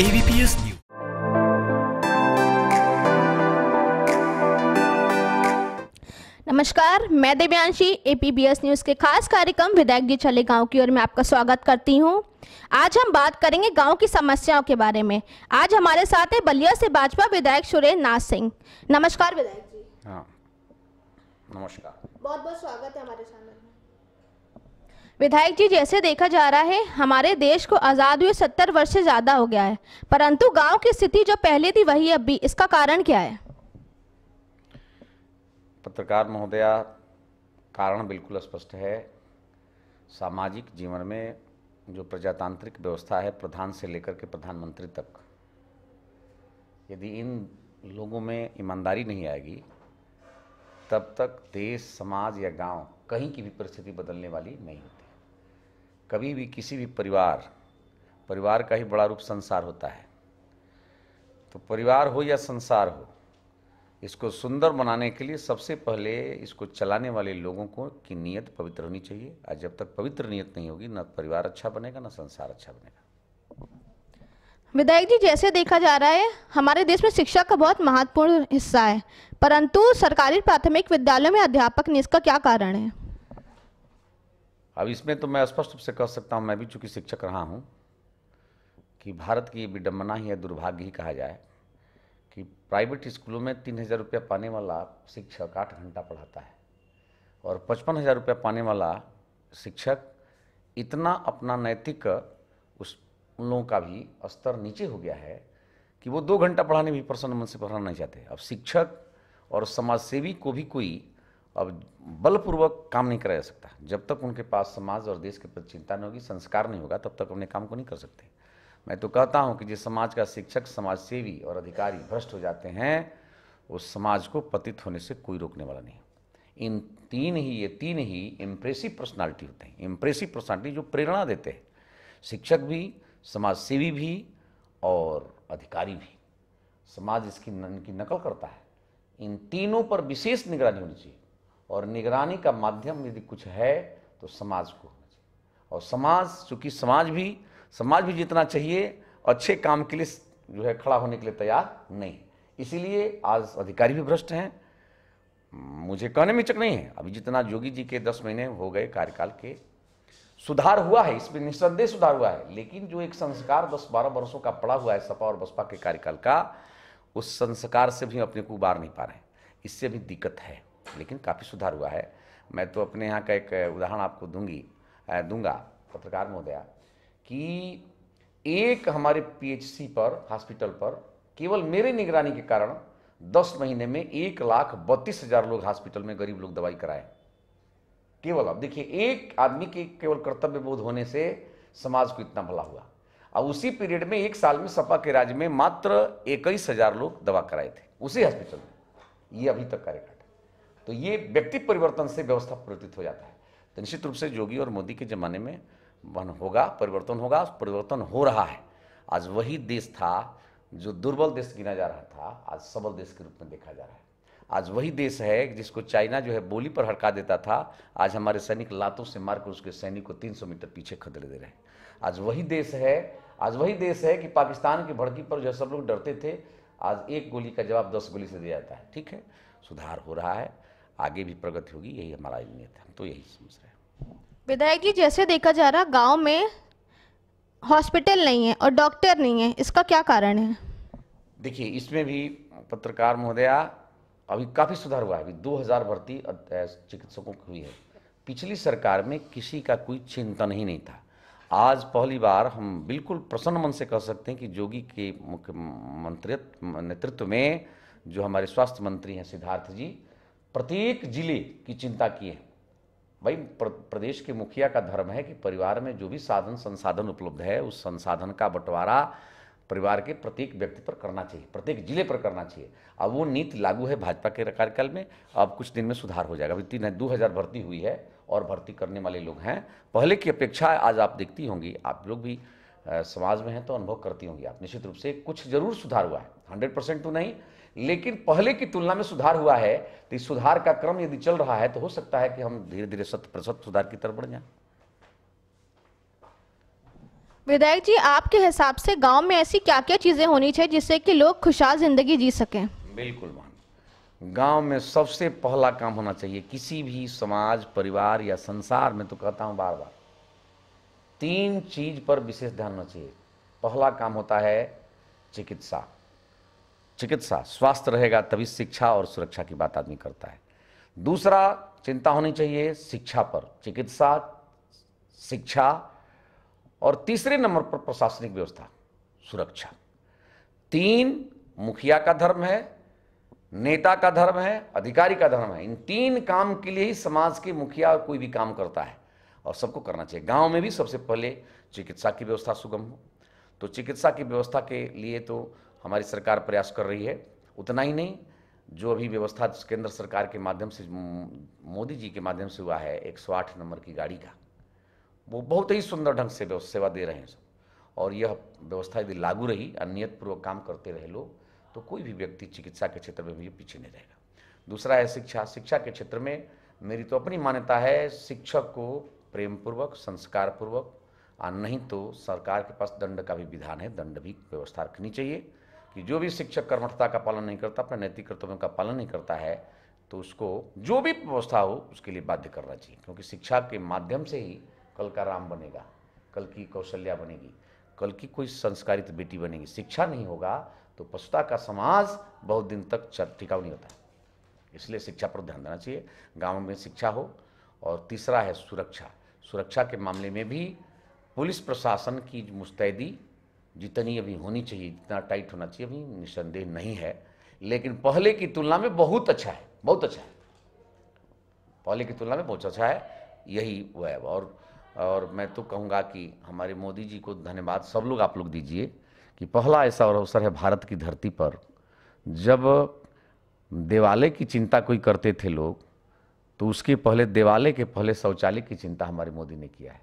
ABPS News नमस्कार मैं Divyanshi एपीबीएस news के खास कार्यक्रम विधायक जी चले गांव की ओर में आपका स्वागत करती हूं आज हम बात करेंगे गांव की समस्याओं के बारे में आज हमारे साथ है बलिया से भाजपा विधायक सुरेंद्र नाथ सिंह नमस्कार विधायक जी हाँ नमस्कार बहुत बहुत स्वागत है हमारे चैनल में विधायक जी जैसे देखा जा रहा है हमारे देश को आज़ाद हुए सत्तर वर्ष से ज़्यादा हो गया है परंतु गांव की स्थिति जो पहले थी वही अब भी इसका कारण क्या है पत्रकार महोदया कारण बिल्कुल स्पष्ट है सामाजिक जीवन में जो प्रजातांत्रिक व्यवस्था है प्रधान से लेकर के प्रधानमंत्री तक यदि इन लोगों में ईमानदारी नहीं आएगी तब तक देश समाज या गांव कहीं की भी परिस्थिति बदलने वाली नहीं होगी कभी भी किसी भी परिवार परिवार का ही बड़ा रूप संसार होता है तो परिवार हो या संसार हो इसको सुंदर बनाने के लिए सबसे पहले इसको चलाने वाले लोगों को की नीयत पवित्र होनी चाहिए और जब तक पवित्र नीयत नहीं होगी ना परिवार अच्छा बनेगा ना संसार अच्छा बनेगा विधायक जी जैसे देखा जा रहा है हमारे देश में शिक्षा का बहुत महत्वपूर्ण हिस्सा है परंतु सरकारी प्राथमिक विद्यालयों में अध्यापक ने इसका क्या कारण है अब इसमें तो मैं स्पष्ट रूप से कह सकता हूँ मैं भी चूंकि शिक्षक रहा हूँ कि भारत की विडम्बना ही है दुर्भाग्य ही कहा जाए कि प्राइवेट स्कूलों में तीन हज़ार रुपया पाने वाला शिक्षक आठ घंटा पढ़ाता है और पचपन हज़ार रुपया पाने वाला शिक्षक इतना अपना नैतिक उस उन लोगों का भी स्तर नीचे हो गया है कि वो दो घंटा पढ़ाने भी प्रसन्न मन से पढ़ाना नहीं चाहते अब शिक्षक और समाजसेवी को भी कोई अब बलपूर्वक काम नहीं कराया जा सकता जब तक उनके पास समाज और देश के प्रति चिंता नहीं होगी संस्कार नहीं होगा तब तक अपने काम को नहीं कर सकते मैं तो कहता हूँ कि जिस समाज का शिक्षक समाज सेवी और अधिकारी भ्रष्ट हो जाते हैं उस समाज को पतित होने से कोई रोकने वाला नहीं इन तीन ही ये तीन ही इम्प्रेसिव पर्सनालिटी होते हैं इम्प्रेसिव पर्सनालिटी जो प्रेरणा देते हैं शिक्षक भी समाज सेवी भी और अधिकारी भी समाज इसकी इनकी नकल करता है इन तीनों पर विशेष निगरानी होनी चाहिए और निगरानी का माध्यम यदि कुछ है तो समाज को होना चाहिए और समाज चूँकि समाज भी समाज भी जितना चाहिए अच्छे काम के लिए जो है खड़ा होने के लिए तैयार नहीं इसीलिए आज अधिकारी भी भ्रष्ट हैं मुझे कहने में चक नहीं है अभी जितना योगी जी के दस महीने हो गए कार्यकाल के सुधार हुआ है इसमें निस्संदेह सुधार हुआ है लेकिन जो एक संस्कार दस बारह वर्षों का पड़ा हुआ है सपा और बसपा के कार्यकाल का उस संस्कार से भी अपने को उबार नहीं पा रहे हैं इससे भी दिक्कत है लेकिन काफ़ी सुधार हुआ है मैं तो अपने यहाँ का एक उदाहरण आपको दूंगी दूंगा पत्रकार महोदया कि एक हमारे पीएचसी पर हॉस्पिटल पर केवल मेरे निगरानी के कारण दस महीने में एक लाख बत्तीस हजार लोग हॉस्पिटल में गरीब लोग दवाई कराए केवल अब देखिए एक आदमी के केवल कर्तव्य बोध होने से समाज को इतना भला हुआ अब उसी पीरियड में एक साल में सपा के राज्य में मात्र इक्कीस हजार लोग दवा कराए थे उसी हॉस्पिटल में ये अभी तक कार्यक्रम तो ये व्यक्ति परिवर्तन से व्यवस्था परिवर्तित हो जाता है तो निश्चित रूप से योगी और मोदी के ज़माने में वन होगा परिवर्तन होगा परिवर्तन हो रहा है आज वही देश था जो दुर्बल देश गिना जा रहा था आज सबल देश के रूप में देखा जा रहा है आज वही देश है जिसको चाइना जो है बोली पर हड़का देता था आज हमारे सैनिक लातों से मारकर उसके सैनिक को 300 मीटर पीछे खदड़ दे रहे हैं आज वही देश है आज वही देश है कि पाकिस्तान की भड़की पर जो सब लोग डरते थे आज एक गोली का जवाब दस गोली से दिया जाता है ठीक है सुधार हो रहा है आगे भी प्रगति होगी यही हमारा नियत है हम तो यही समझ रहे हैं विधायक जी जैसे देखा जा रहा गाँव में हॉस्पिटल नहीं है और डॉक्टर नहीं है इसका क्या कारण है देखिए इसमें भी पत्रकार महोदया अभी काफ़ी सुधार हुआ है अभी 2000 भर्ती चिकित्सकों की हुई है पिछली सरकार में किसी का कोई चिंतन ही नहीं था आज पहली बार हम बिल्कुल प्रसन्न मन से कह सकते हैं कि जोगी के मुख्यमंत्री नेतृत्व में जो हमारे स्वास्थ्य मंत्री हैं सिद्धार्थ जी प्रत्येक जिले की चिंता की है भाई प्र, प्रदेश के मुखिया का धर्म है कि परिवार में जो भी साधन संसाधन उपलब्ध है उस संसाधन का बंटवारा परिवार के प्रत्येक व्यक्ति पर करना चाहिए प्रत्येक जिले पर करना चाहिए अब वो नीति लागू है भाजपा के कार्यकाल में अब कुछ दिन में सुधार हो जाएगा अभी तीन दो हज़ार भर्ती हुई है और भर्ती करने वाले लोग हैं पहले की अपेक्षा आज आप देखती होंगी आप लोग भी समाज में हैं तो अनुभव करती होंगी आप निश्चित रूप से कुछ जरूर सुधार हुआ है हंड्रेड परसेंट तो नहीं लेकिन पहले की तुलना में सुधार हुआ है तो इस सुधार का क्रम यदि चल रहा है तो हो सकता है कि हम धीरे धीरे शत प्रतिशत सुधार की तरफ बढ़ जाए विधायक जी आपके हिसाब से गांव में ऐसी क्या क्या चीजें होनी चाहिए जिससे कि लोग खुशहाल जिंदगी जी सकें बिल्कुल मान गांव में सबसे पहला काम होना चाहिए किसी भी समाज परिवार या संसार में तो कहता हूं बार बार तीन चीज पर विशेष ध्यान होना चाहिए पहला काम होता है चिकित्सा चिकित्सा स्वास्थ्य रहेगा तभी शिक्षा और सुरक्षा की बात आदमी करता है दूसरा चिंता होनी चाहिए शिक्षा पर चिकित्सा शिक्षा और तीसरे नंबर पर प्रशासनिक व्यवस्था सुरक्षा तीन मुखिया का धर्म है नेता का धर्म है अधिकारी का धर्म है इन तीन काम के लिए ही समाज के मुखिया और कोई भी काम करता है और सबको करना चाहिए गांव में भी सबसे पहले चिकित्सा की व्यवस्था सुगम हो तो चिकित्सा की व्यवस्था के लिए तो हमारी सरकार प्रयास कर रही है उतना ही नहीं जो अभी व्यवस्था केंद्र सरकार के माध्यम से मोदी जी के माध्यम से हुआ है 108 नंबर की गाड़ी का वो बहुत ही सुंदर ढंग से सेवा दे रहे हैं और यह व्यवस्था यदि लागू रही और नियतपूर्वक काम करते रहे लोग तो कोई भी व्यक्ति चिकित्सा के क्षेत्र में भी पीछे नहीं रहेगा दूसरा है शिक्षा शिक्षा के क्षेत्र में मेरी तो अपनी मान्यता है शिक्षक को प्रेम पूर्वक संस्कार पूर्वक और नहीं तो सरकार के पास दंड का भी विधान है दंड भी व्यवस्था रखनी चाहिए कि जो भी शिक्षक कर्मठता का पालन नहीं करता अपने नैतिक कर्तव्यों का पालन नहीं करता है तो उसको जो भी व्यवस्था हो उसके लिए बाध्य करना चाहिए क्योंकि शिक्षा के माध्यम से ही कल का राम बनेगा कल की कौशल्या बनेगी कल की कोई संस्कारित बेटी बनेगी शिक्षा नहीं होगा तो पछता का समाज बहुत दिन तक टिकाऊ नहीं होता इसलिए शिक्षा पर ध्यान देना चाहिए गाँव में शिक्षा हो और तीसरा है सुरक्षा सुरक्षा के मामले में भी पुलिस प्रशासन की मुस्तैदी जितनी अभी होनी चाहिए जितना टाइट होना चाहिए अभी निसंदेह नहीं है लेकिन पहले की तुलना में बहुत अच्छा है बहुत अच्छा है पहले की तुलना में बहुत अच्छा है यही वह है और और मैं तो कहूँगा कि हमारे मोदी जी को धन्यवाद सब लोग आप लोग दीजिए कि पहला ऐसा और अवसर है भारत की धरती पर जब देवालय की चिंता कोई करते थे लोग तो उसके पहले देवालय के पहले शौचालय की चिंता हमारे मोदी ने किया है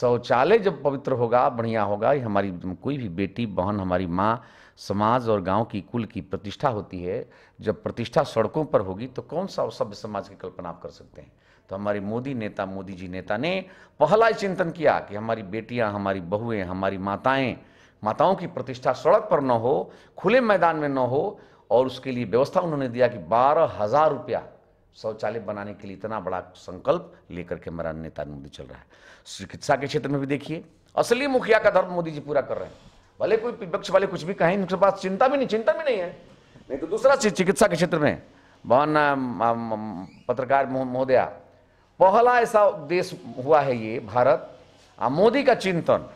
शौचालय जब पवित्र होगा बढ़िया होगा हमारी कोई भी बेटी बहन हमारी माँ समाज और गांव की कुल की प्रतिष्ठा होती है जब प्रतिष्ठा सड़कों पर होगी तो कौन सा सभ्य समाज की कल्पना आप कर सकते हैं तो हमारे मोदी नेता मोदी जी नेता ने पहला चिंतन किया कि हमारी बेटियां हमारी बहुएं हमारी माताएं माताओं की प्रतिष्ठा सड़क पर न हो खुले मैदान में न हो और उसके लिए व्यवस्था उन्होंने दिया कि बारह हज़ार रुपया शौचालय बनाने के लिए इतना बड़ा संकल्प लेकर के हमारा नेता मोदी चल रहा है चिकित्सा के क्षेत्र में भी देखिए असली मुखिया का धर्म मोदी जी पूरा कर रहे हैं भले कोई विपक्ष वाले कुछ भी कहें उनके पास चिंता भी नहीं चिंता भी नहीं है नहीं तो दूसरा चीज चिकित्सा के क्षेत्र में भवन पत्रकार महोदया पहला ऐसा देश हुआ है ये भारत मोदी का चिंतन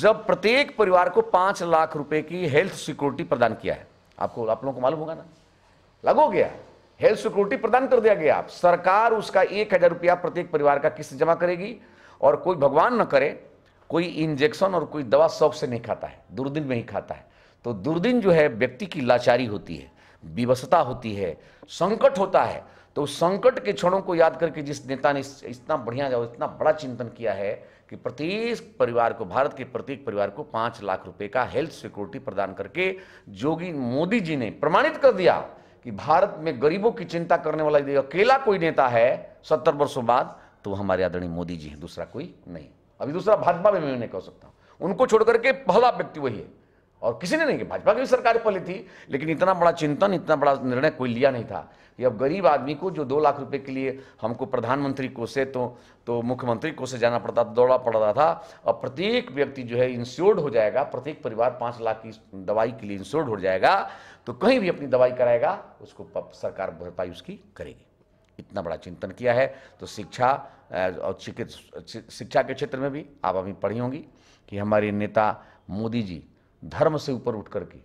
जब प्रत्येक परिवार को पांच लाख रुपए की हेल्थ सिक्योरिटी प्रदान किया है आपको आप लोगों को मालूम होगा ना हो गया हेल्थ सिक्योरिटी प्रदान कर दिया गया आप सरकार उसका एक हजार रुपया प्रत्येक परिवार का किस्त जमा करेगी और कोई भगवान न करे कोई इंजेक्शन और कोई दवा शौक से नहीं खाता है दुर्दिन में ही खाता है तो दुर्दिन जो है व्यक्ति की लाचारी होती है विवशता होती है संकट होता है तो संकट के क्षणों को याद करके जिस नेता ने इतना बढ़िया जाओ इतना बड़ा चिंतन किया है कि प्रत्येक परिवार को भारत के प्रत्येक परिवार को पाँच लाख रुपए का हेल्थ सिक्योरिटी प्रदान करके जोगी मोदी जी ने प्रमाणित कर दिया कि भारत में गरीबों की चिंता करने वाला यदि अकेला कोई नेता है सत्तर वर्षों बाद तो हमारे आदरणीय मोदी जी हैं दूसरा कोई नहीं अभी दूसरा भाजपा में मैं नहीं कह सकता उनको छोड़कर के पहला व्यक्ति वही है और किसी ने नहीं कि भाजपा की भी सरकार पहली थी लेकिन इतना बड़ा चिंतन इतना बड़ा निर्णय कोई लिया नहीं था कि अब गरीब आदमी को जो दो लाख रुपए के लिए हमको प्रधानमंत्री से तो तो मुख्यमंत्री को से जाना पड़ता तो दौड़ा पड़ रहा था अब प्रत्येक व्यक्ति जो है इंश्योर्ड हो जाएगा प्रत्येक परिवार पाँच लाख की दवाई के लिए इंश्योर्ड हो जाएगा तो कहीं भी अपनी दवाई कराएगा उसको सरकार भरपाई उसकी करेगी इतना बड़ा चिंतन किया है तो शिक्षा और शिक्षा के क्षेत्र में भी आप अभी पढ़ी होंगी कि हमारे नेता मोदी जी धर्म से ऊपर उठ करके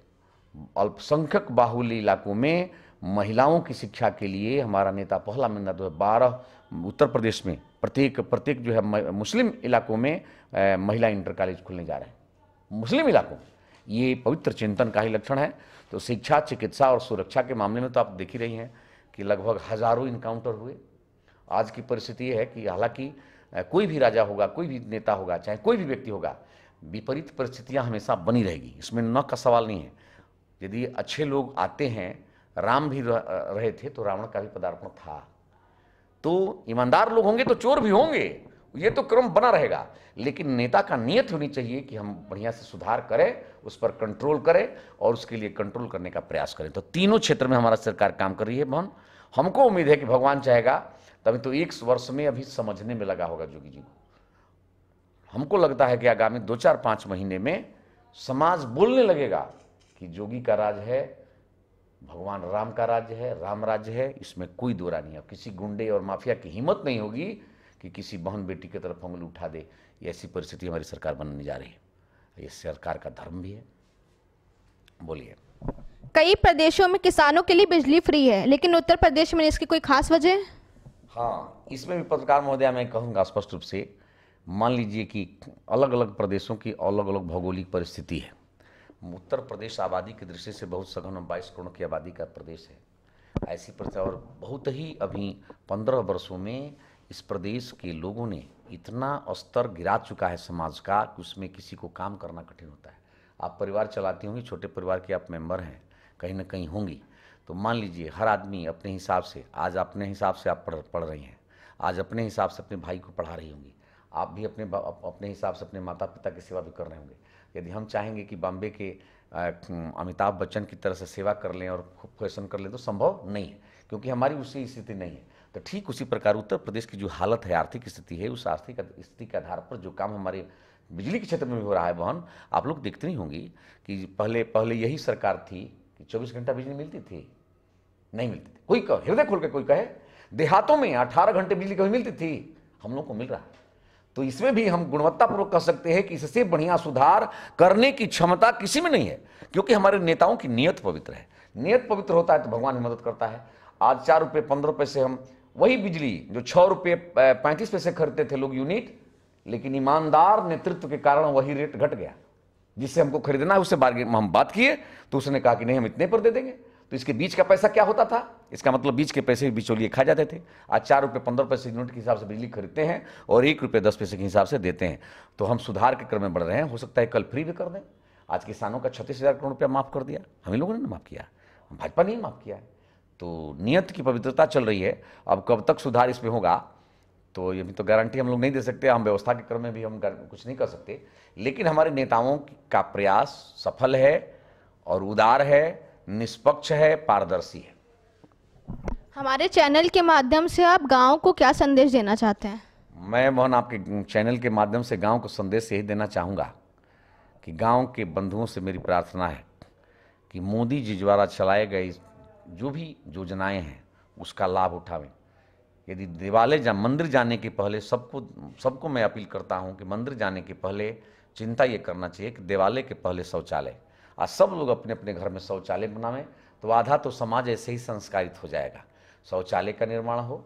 अल्पसंख्यक बाहुल्य इलाकों में महिलाओं की शिक्षा के लिए हमारा नेता पहला महीना दो बारह उत्तर प्रदेश में प्रत्येक प्रत्येक जो है मुस्लिम इलाकों में महिला इंटर कॉलेज खुलने जा रहे हैं मुस्लिम इलाकों में ये पवित्र चिंतन का ही लक्षण है तो शिक्षा चिकित्सा और सुरक्षा के मामले में तो आप देख ही रही हैं कि लगभग हजारों इनकाउंटर हुए आज की परिस्थिति ये है कि हालांकि कोई भी राजा होगा कोई भी नेता होगा चाहे कोई भी व्यक्ति होगा विपरीत परिस्थितियाँ हमेशा बनी रहेगी इसमें न का सवाल नहीं है यदि अच्छे लोग आते हैं राम भी रहे थे तो रावण का भी पदार्पण था तो ईमानदार लोग होंगे तो चोर भी होंगे ये तो क्रम बना रहेगा लेकिन नेता का नियत होनी चाहिए कि हम बढ़िया से सुधार करें उस पर कंट्रोल करें और उसके लिए कंट्रोल करने का प्रयास करें तो तीनों क्षेत्र में हमारा सरकार काम कर रही है मोहन हमको उम्मीद है कि भगवान चाहेगा तभी तो एक वर्ष में अभी समझने में लगा होगा जोगी जी को हमको लगता है कि आगामी दो चार पाँच महीने में समाज बोलने लगेगा कि जोगी का राज है भगवान राम का राज्य है राम राज्य है इसमें कोई दौरा नहीं है किसी गुंडे और माफिया की हिम्मत नहीं होगी कि किसी बहन बेटी की तरफ उंगली उठा दे ऐसी परिस्थिति हमारी सरकार बनने जा रही है ये सरकार का धर्म भी है बोलिए कई प्रदेशों में किसानों के लिए बिजली फ्री है लेकिन उत्तर प्रदेश में इसकी कोई खास वजह हाँ इसमें भी पत्रकार महोदय मैं कहूँगा स्पष्ट रूप से मान लीजिए कि अलग अलग प्रदेशों की अलग अलग भौगोलिक परिस्थिति है उत्तर प्रदेश आबादी की दृष्टि से बहुत सघन बाईस करोड़ की आबादी का प्रदेश है ऐसी प्रथा और बहुत ही अभी पंद्रह वर्षों में इस प्रदेश के लोगों ने इतना स्तर गिरा चुका है समाज का कि उसमें किसी को काम करना कठिन होता है आप परिवार चलाती होंगी छोटे परिवार के आप मेंबर हैं कहीं ना कहीं होंगी तो मान लीजिए हर आदमी अपने हिसाब से आज अपने हिसाब से आप पढ़ पढ़ रही हैं आज अपने हिसाब से अपने भाई को पढ़ा रही होंगी आप भी अपने अपने हिसाब से अपने माता पिता की सेवा भी कर रहे होंगे यदि हम चाहेंगे कि बॉम्बे के अमिताभ बच्चन की तरह से सेवा कर लें और खूब फैशन कर लें तो संभव नहीं है क्योंकि हमारी उसी स्थिति नहीं है तो ठीक उसी प्रकार उत्तर प्रदेश की जो हालत है आर्थिक स्थिति है उस आर्थिक स्थिति के आधार पर जो काम हमारे बिजली के क्षेत्र में भी हो रहा है बहन आप लोग देखते ही होंगी कि पहले पहले यही सरकार थी कि चौबीस घंटा बिजली मिलती थी नहीं मिलती थी कोई कहे हृदय खोल के कोई कहे देहातों में अठारह घंटे बिजली कभी मिलती थी हम लोग को मिल रहा है तो इसमें भी हम गुणवत्तापूर्वक कह सकते हैं कि इससे बढ़िया सुधार करने की क्षमता किसी में नहीं है क्योंकि हमारे नेताओं की नियत पवित्र है नियत पवित्र होता है तो भगवान ही मदद करता है आज चार रुपये पंद्रह पैसे हम वही बिजली जो छः रुपये पैंतीस पैसे खरीदते थे लोग यूनिट लेकिन ईमानदार नेतृत्व के कारण वही रेट घट गया जिससे हमको खरीदना है उससे में हम बात किए तो उसने कहा कि नहीं हम इतने पर दे देंगे तो इसके बीच का पैसा क्या होता था इसका मतलब बीच के पैसे बिचौलिए खा जाते थे आज चार रुपये पंद्रह पैसे यूनिट के हिसाब से बिजली खरीदते हैं और एक रुपये दस पैसे के हिसाब से देते हैं तो हम सुधार के क्रम में बढ़ रहे हैं हो सकता है कल फ्री भी कर दें आज किसानों का छत्तीस हज़ार करोड़ रुपया माफ़ कर दिया हम लोगों ने माफ़ किया भाजपा ने माफ़ किया तो नियत की पवित्रता चल रही है अब कब तक सुधार इसमें होगा तो ये भी तो गारंटी हम लोग नहीं दे सकते हम व्यवस्था के क्रम में भी हम कुछ नहीं कर सकते लेकिन हमारे नेताओं का प्रयास सफल है और उदार है निष्पक्ष है पारदर्शी है हमारे चैनल के माध्यम से आप गांव को क्या संदेश देना चाहते हैं मैं मोहन आपके चैनल के माध्यम से गांव को संदेश यही देना चाहूँगा कि गांव के बंधुओं से मेरी प्रार्थना है कि मोदी जी द्वारा चलाए गए जो भी योजनाएं हैं उसका लाभ उठावें यदि दिवाले जा मंदिर जाने के पहले सबको सबको मैं अपील करता हूं कि मंदिर जाने के पहले चिंता ये करना चाहिए कि दिवाले के पहले शौचालय आज सब लोग अपने अपने घर में शौचालय बनावें तो आधा तो समाज ऐसे ही संस्कारित हो जाएगा शौचालय का निर्माण हो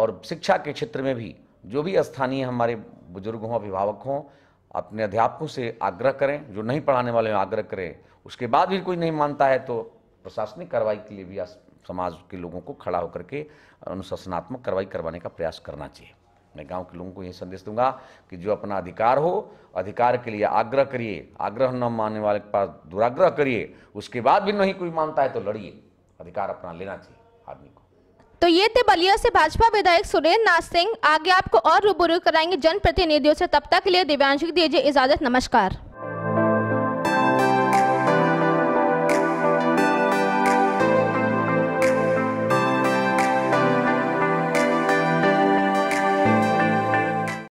और शिक्षा के क्षेत्र में भी जो भी स्थानीय हमारे बुजुर्ग हों अभिभावक हों अपने अध्यापकों से आग्रह करें जो नहीं पढ़ाने वाले आग्रह करें उसके बाद भी कोई नहीं मानता है तो प्रशासनिक कार्रवाई के लिए भी समाज के लोगों को खड़ा होकर के अनुशासनात्मक कार्रवाई करवाने का प्रयास करना चाहिए मैं गांव के लोगों को यह संदेश दूंगा कि जो अपना अधिकार हो अधिकार के लिए आग्रह करिए आग्रह न मानने वाले के पास दुराग्रह करिए उसके बाद भी नहीं कोई मानता है तो लड़िए अधिकार अपना लेना चाहिए आदमी को तो ये थे बलिया से भाजपा विधायक सुरेंद्र नाथ सिंह आगे आपको और रूबरू कराएंगे जनप्रतिनिधियों से तब तक के लिए दिव्यांशु दीजिए इजाजत नमस्कार